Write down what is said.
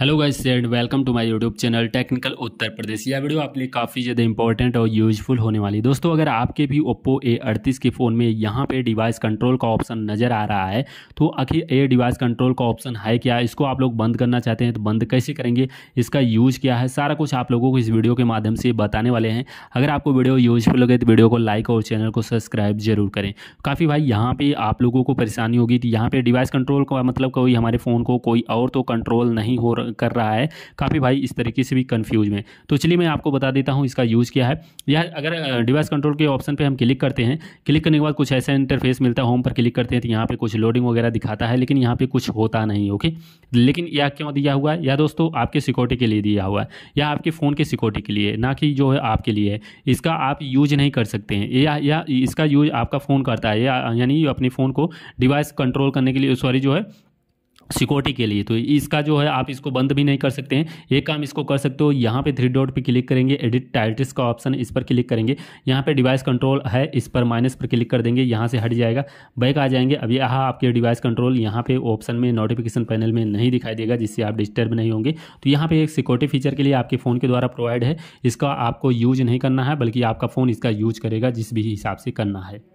hello guys and welcome to my YouTube channel technical Uttar Pradesh यह video आपके लिए काफ़ी ज़्यादा इंपॉर्टेंट और यूजफुल होने वाली है दोस्तों अगर आपके भी ओप्पो ए अड़तीस के फ़ोन में यहाँ पे डिवाइस कंट्रोल का ऑप्शन नज़र आ रहा है तो आखिर ए डिवाइस कंट्रोल का ऑप्शन है क्या इसको आप लोग बंद करना चाहते हैं तो बंद कैसे करेंगे इसका यूज़ क्या है सारा कुछ आप लोगों को इस वीडियो के माध्यम से बताने वाले हैं अगर आपको वीडियो यूजफुल लगे तो वीडियो को लाइक और चैनल को सब्सक्राइब जरूर करें काफ़ी भाई यहाँ पर आप लोगों को परेशानी होगी तो यहाँ पर डिवाइस कंट्रोल का मतलब कोई हमारे फ़ोन को कोई और तो कंट्रोल नहीं हो रहा कर रहा है काफ़ी भाई इस तरीके से भी कन्फ्यूज में तो चलिए मैं आपको बता देता हूँ इसका यूज़ क्या है यह अगर डिवाइस कंट्रोल के ऑप्शन पर हम क्लिक करते हैं क्लिक करने के बाद कुछ ऐसा इंटरफेस मिलता है होम पर क्लिक करते हैं तो यहाँ पर कुछ लोडिंग वगैरह दिखाता है लेकिन यहाँ पर कुछ होता नहीं ओके लेकिन यह क्यों दिया हुआ है या दोस्तों आपके सिक्योरिटी के लिए दिया हुआ है या आपके फ़ोन के सिक्योरिटी के लिए ना कि जो है आपके लिए इसका आप यूज नहीं कर सकते हैं या या इसका यूज आपका फ़ोन करता है या यानी अपने फ़ोन को डिवाइस कंट्रोल करने के लिए सॉरी जो है सिक्योरिटी के लिए तो इसका जो है आप इसको बंद भी नहीं कर सकते हैं एक काम इसको कर सकते हो यहाँ पे थ्री डॉट पे क्लिक करेंगे एडिट टाइटिस का ऑप्शन इस पर क्लिक करेंगे यहाँ पे डिवाइस कंट्रोल है इस पर माइनस पर क्लिक कर देंगे यहाँ से हट जाएगा बैक आ जाएंगे अब यहाँ आपके डिवाइस कंट्रोल यहाँ पे ऑप्शन में नोटिफिकेशन पैनल में नहीं दिखाई देगा जिससे आप डिस्टर्ब नहीं होंगे तो यहाँ पर एक सिक्योरिटी फीचर के लिए आपके फ़ोन के द्वारा प्रोवाइड है इसका आपको यूज नहीं करना है बल्कि आपका फ़ोन इसका यूज करेगा जिस भी हिसाब से करना है